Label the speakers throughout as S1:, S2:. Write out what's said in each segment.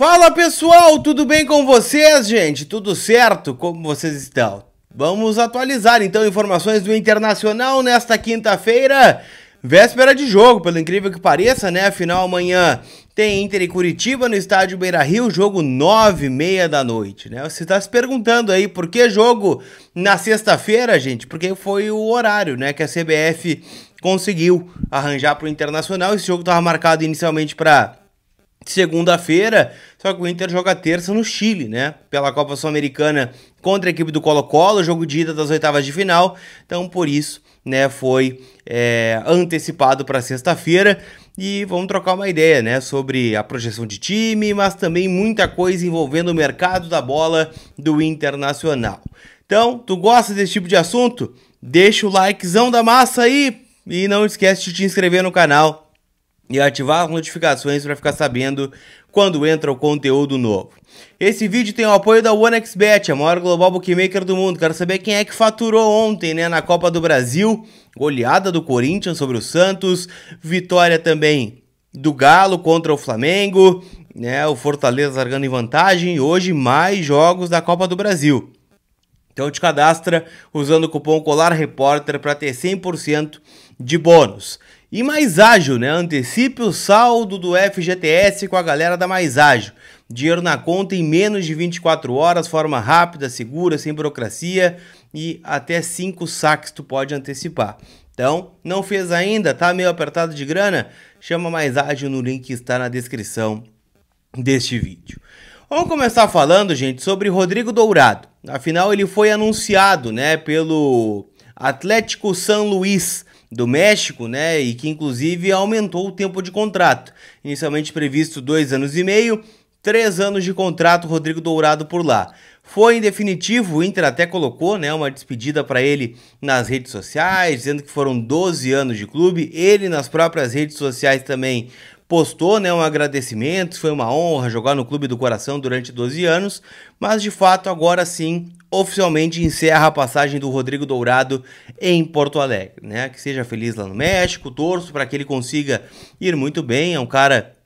S1: Fala pessoal, tudo bem com vocês, gente? Tudo certo? Como vocês estão? Vamos atualizar então informações do Internacional nesta quinta-feira, véspera de jogo, pelo incrível que pareça, né? Afinal, amanhã tem Inter e Curitiba no estádio Beira Rio, jogo 9 e meia da noite, né? Você está se perguntando aí por que jogo na sexta-feira, gente? Porque foi o horário, né? Que a CBF conseguiu arranjar para o Internacional. Esse jogo estava marcado inicialmente para segunda-feira, só que o Inter joga terça no Chile, né? Pela Copa Sul-Americana contra a equipe do Colo-Colo, jogo de ida das oitavas de final. Então, por isso, né, foi é, antecipado para sexta-feira e vamos trocar uma ideia, né, sobre a projeção de time, mas também muita coisa envolvendo o mercado da bola do Internacional. Então, tu gosta desse tipo de assunto? Deixa o likezão da massa aí e não esquece de te inscrever no canal e ativar as notificações para ficar sabendo quando entra o conteúdo novo. Esse vídeo tem o apoio da OneXBet, a maior global bookmaker do mundo. Quero saber quem é que faturou ontem, né, na Copa do Brasil, goleada do Corinthians sobre o Santos, vitória também do Galo contra o Flamengo, né, o Fortaleza largando em vantagem e hoje mais jogos da Copa do Brasil. Então te cadastra usando o cupom COLARREPORTER para ter 100% de bônus. E mais ágil, né? Antecipe o saldo do FGTS com a galera da Mais Ágil. Dinheiro na conta em menos de 24 horas, forma rápida, segura, sem burocracia e até 5 saques tu pode antecipar. Então, não fez ainda? Tá meio apertado de grana? Chama Mais Ágil no link que está na descrição deste vídeo. Vamos começar falando, gente, sobre Rodrigo Dourado. Afinal, ele foi anunciado, né, pelo Atlético São Luís do México, né? E que inclusive aumentou o tempo de contrato. Inicialmente previsto dois anos e meio, três anos de contrato Rodrigo Dourado por lá. Foi em definitivo, o Inter até colocou né, uma despedida para ele nas redes sociais, dizendo que foram 12 anos de clube. Ele nas próprias redes sociais também postou né, um agradecimento, foi uma honra jogar no clube do coração durante 12 anos, mas de fato agora sim oficialmente encerra a passagem do Rodrigo Dourado em Porto Alegre, né? Que seja feliz lá no México, torço para que ele consiga ir muito bem, é um cara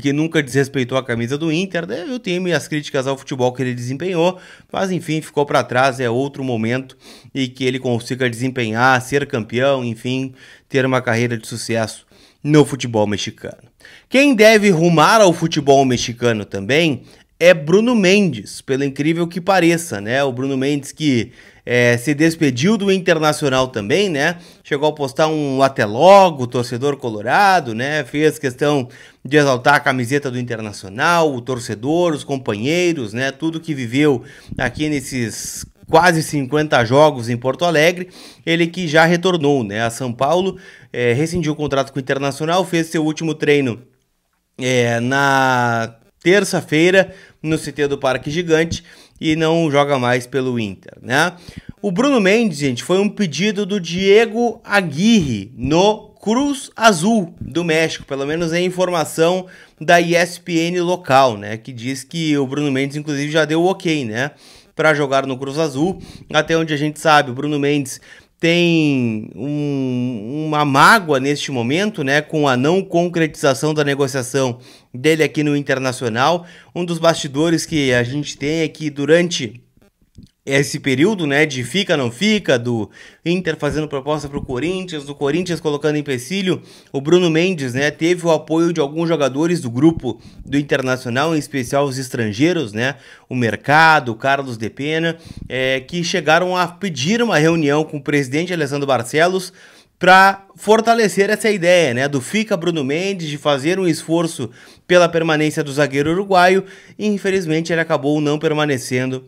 S1: que nunca desrespeitou a camisa do Inter, né? eu tenho minhas críticas ao futebol que ele desempenhou, mas enfim, ficou para trás, é outro momento e que ele consiga desempenhar, ser campeão, enfim, ter uma carreira de sucesso no futebol mexicano. Quem deve rumar ao futebol mexicano também é Bruno Mendes, pelo incrível que pareça, né? O Bruno Mendes que é, se despediu do Internacional também, né? Chegou a postar um até logo, torcedor colorado, né? Fez questão de exaltar a camiseta do Internacional, o torcedor, os companheiros, né? Tudo que viveu aqui nesses quase 50 jogos em Porto Alegre, ele que já retornou, né? A São Paulo é, rescindiu o contrato com o Internacional, fez seu último treino é, na terça-feira no CT do Parque Gigante e não joga mais pelo Inter, né? O Bruno Mendes, gente, foi um pedido do Diego Aguirre no Cruz Azul do México, pelo menos é informação da ESPN local, né? Que diz que o Bruno Mendes, inclusive, já deu o ok, né? Para jogar no Cruz Azul, até onde a gente sabe, o Bruno Mendes tem um, uma mágoa neste momento, né, com a não concretização da negociação dele aqui no Internacional. Um dos bastidores que a gente tem é que durante esse período, né, de fica não fica, do Inter fazendo proposta para o Corinthians, do Corinthians colocando empecilho, o Bruno Mendes, né, teve o apoio de alguns jogadores do grupo do Internacional, em especial os estrangeiros, né, o Mercado, o Carlos de Pena, é, que chegaram a pedir uma reunião com o presidente Alessandro Barcelos para fortalecer essa ideia, né, do fica Bruno Mendes de fazer um esforço pela permanência do zagueiro uruguaio, e infelizmente ele acabou não permanecendo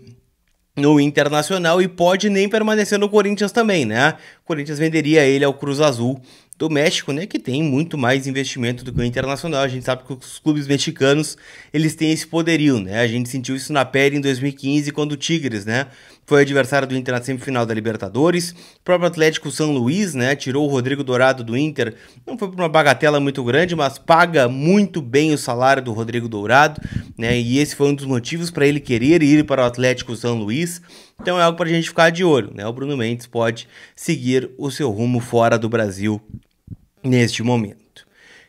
S1: no Internacional e pode nem permanecer no Corinthians também, né? O Corinthians venderia ele ao Cruz Azul do México, né, que tem muito mais investimento do que o internacional. A gente sabe que os clubes mexicanos, eles têm esse poderio, né? A gente sentiu isso na pele em 2015 quando o Tigres, né, foi adversário do Inter na semifinal da Libertadores. O próprio Atlético São Luís, né, tirou o Rodrigo Dourado do Inter. Não foi por uma bagatela muito grande, mas paga muito bem o salário do Rodrigo Dourado, né? E esse foi um dos motivos para ele querer ir para o Atlético São Luís. Então é algo para a gente ficar de olho, né? O Bruno Mendes pode seguir o seu rumo fora do Brasil neste momento.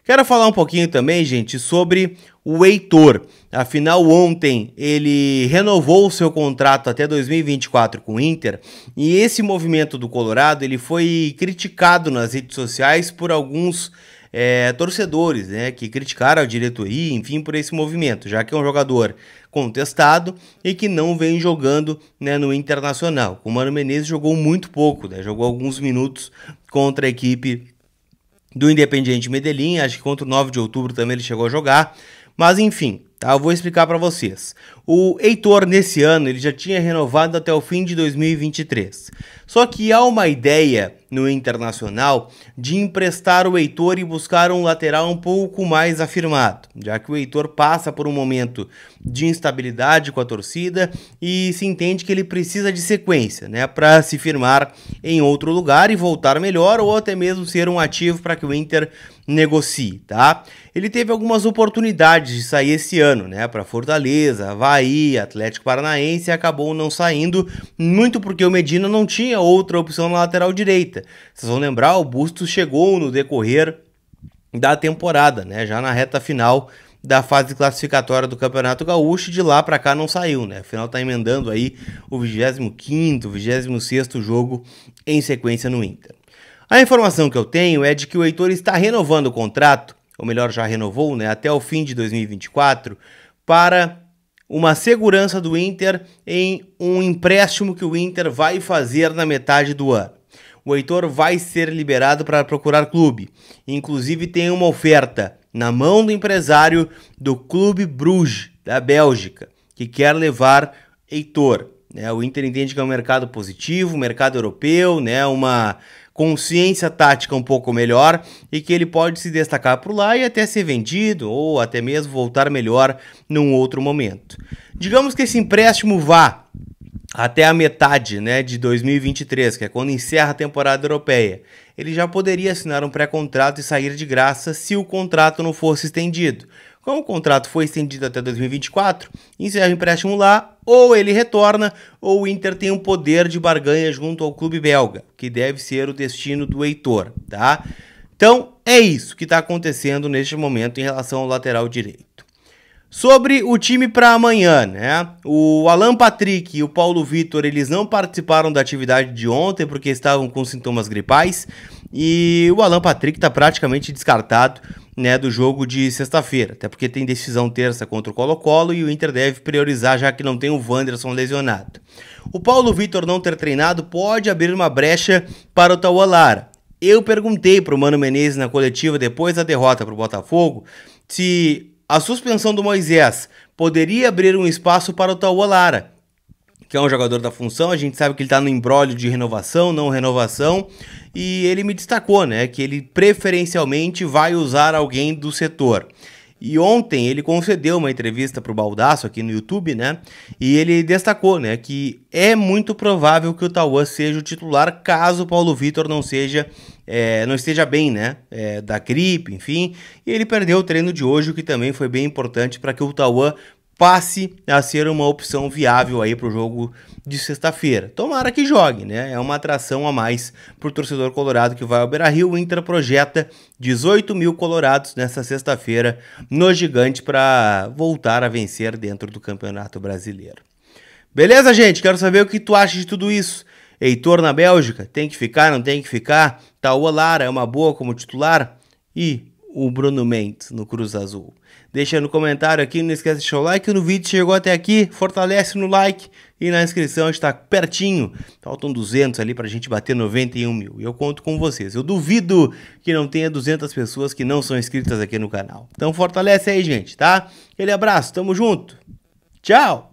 S1: Quero falar um pouquinho também, gente, sobre o Heitor. Afinal, ontem ele renovou o seu contrato até 2024 com o Inter e esse movimento do Colorado ele foi criticado nas redes sociais por alguns é, torcedores, né, que criticaram a diretoria, enfim, por esse movimento, já que é um jogador contestado e que não vem jogando né, no Internacional. O Mano Menezes jogou muito pouco, né, jogou alguns minutos contra a equipe do Independiente Medellín, acho que contra o 9 de outubro também ele chegou a jogar, mas enfim, tá? Eu vou explicar para vocês. O Heitor, nesse ano, ele já tinha renovado até o fim de 2023. Só que há uma ideia no Internacional de emprestar o Heitor e buscar um lateral um pouco mais afirmado, já que o Heitor passa por um momento de instabilidade com a torcida e se entende que ele precisa de sequência, né, para se firmar em outro lugar e voltar melhor ou até mesmo ser um ativo para que o Inter negocie, tá? Ele teve algumas oportunidades de sair esse ano, né, para Fortaleza, Havaí, Atlético Paranaense e acabou não saindo muito porque o Medina não tinha outra opção na lateral direita direita. Vocês vão lembrar, o Bustos chegou no decorrer da temporada, né? Já na reta final da fase classificatória do Campeonato Gaúcho, de lá para cá não saiu, né? Afinal tá emendando aí o 25º, 26º jogo em sequência no Inter. A informação que eu tenho é de que o Heitor está renovando o contrato, ou melhor, já renovou, né, até o fim de 2024 para uma segurança do Inter em um empréstimo que o Inter vai fazer na metade do ano o Heitor vai ser liberado para procurar clube. Inclusive tem uma oferta na mão do empresário do Clube Bruges, da Bélgica, que quer levar Heitor. Né? o Inter entende que é um mercado positivo, mercado europeu, né, uma consciência tática um pouco melhor e que ele pode se destacar por lá e até ser vendido ou até mesmo voltar melhor num outro momento. Digamos que esse empréstimo vá até a metade né, de 2023, que é quando encerra a temporada europeia, ele já poderia assinar um pré-contrato e sair de graça se o contrato não fosse estendido. Como o contrato foi estendido até 2024, encerra o empréstimo lá, ou ele retorna, ou o Inter tem um poder de barganha junto ao clube belga, que deve ser o destino do Heitor, tá? Então, é isso que está acontecendo neste momento em relação ao lateral direito. Sobre o time para amanhã, né? O Alan Patrick e o Paulo Vitor, eles não participaram da atividade de ontem porque estavam com sintomas gripais e o Alan Patrick está praticamente descartado, né, do jogo de sexta-feira, até porque tem decisão terça contra o Colo-Colo e o Inter deve priorizar já que não tem o Wanderson lesionado. O Paulo Vitor não ter treinado pode abrir uma brecha para o Taualara. Eu perguntei para o Mano Menezes na coletiva depois da derrota para o Botafogo se a suspensão do Moisés poderia abrir um espaço para o Tauô Lara, que é um jogador da função, a gente sabe que ele está no embrólio de renovação, não renovação, e ele me destacou, né, que ele preferencialmente vai usar alguém do setor. E ontem ele concedeu uma entrevista para o Baldaço aqui no YouTube, né? E ele destacou, né, que é muito provável que o Taua seja o titular caso Paulo Vitor não seja é, não esteja bem, né? É, da gripe, enfim. E ele perdeu o treino de hoje, o que também foi bem importante para que o Tauan passe a ser uma opção viável aí para o jogo de sexta-feira. Tomara que jogue, né? É uma atração a mais para o torcedor colorado que vai ao Beira-Rio. O Inter projeta 18 mil colorados nessa sexta-feira no Gigante para voltar a vencer dentro do Campeonato Brasileiro. Beleza, gente? Quero saber o que tu acha de tudo isso. Heitor na Bélgica, tem que ficar, não tem que ficar? Tá, o Olara é uma boa como titular? E o Bruno Mendes no Cruz Azul? Deixa no comentário aqui, não esquece de deixar o like no vídeo, chegou até aqui, fortalece no like e na inscrição está pertinho. Faltam 200 ali para a gente bater 91 mil e eu conto com vocês. Eu duvido que não tenha 200 pessoas que não são inscritas aqui no canal. Então fortalece aí, gente, tá? Aquele abraço, tamo junto, tchau!